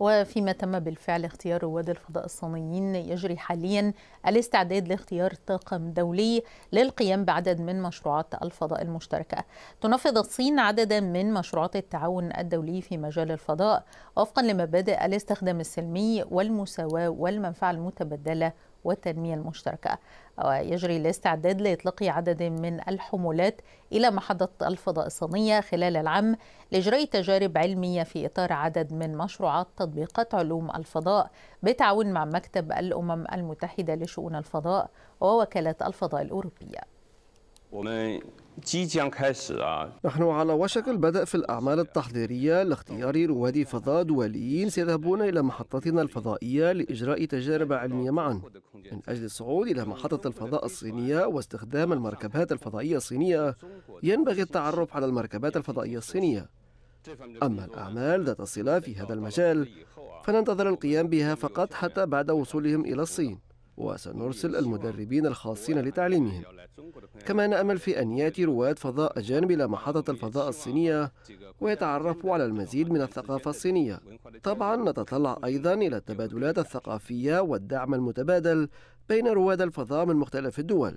وفيما تم بالفعل اختيار رواد الفضاء الصينيين يجري حاليا الاستعداد لاختيار طاقم دولي للقيام بعدد من مشروعات الفضاء المشتركة تنفذ الصين عددا من مشروعات التعاون الدولي في مجال الفضاء وفقا لمبادئ الاستخدام السلمي والمساواة والمنفعة المتبدله والتنمية المشتركة ويجري الاستعداد لإطلاق عدد من الحمولات إلى محطة الفضاء الصينية خلال العام لإجراء تجارب علمية في إطار عدد من مشروعات تطبيقات علوم الفضاء بالتعاون مع مكتب الأمم المتحدة لشؤون الفضاء ووكالة الفضاء الأوروبية نحن على وشك البدء في الأعمال التحضيرية لاختيار رواد فضاء دوليين سيذهبون إلى محطتنا الفضائية لإجراء تجارب علمية معا من أجل الصعود إلى محطة الفضاء الصينية واستخدام المركبات الفضائية الصينية ينبغي التعرف على المركبات الفضائية الصينية أما الأعمال ذات الصلة في هذا المجال فننتظر القيام بها فقط حتى بعد وصولهم إلى الصين وسنرسل المدربين الخاصين لتعليمهم كما نأمل في أن يأتي رواد فضاء أجانب إلى محطة الفضاء الصينية ويتعرفوا على المزيد من الثقافة الصينية طبعا نتطلع أيضا إلى التبادلات الثقافية والدعم المتبادل بين رواد الفضاء من مختلف الدول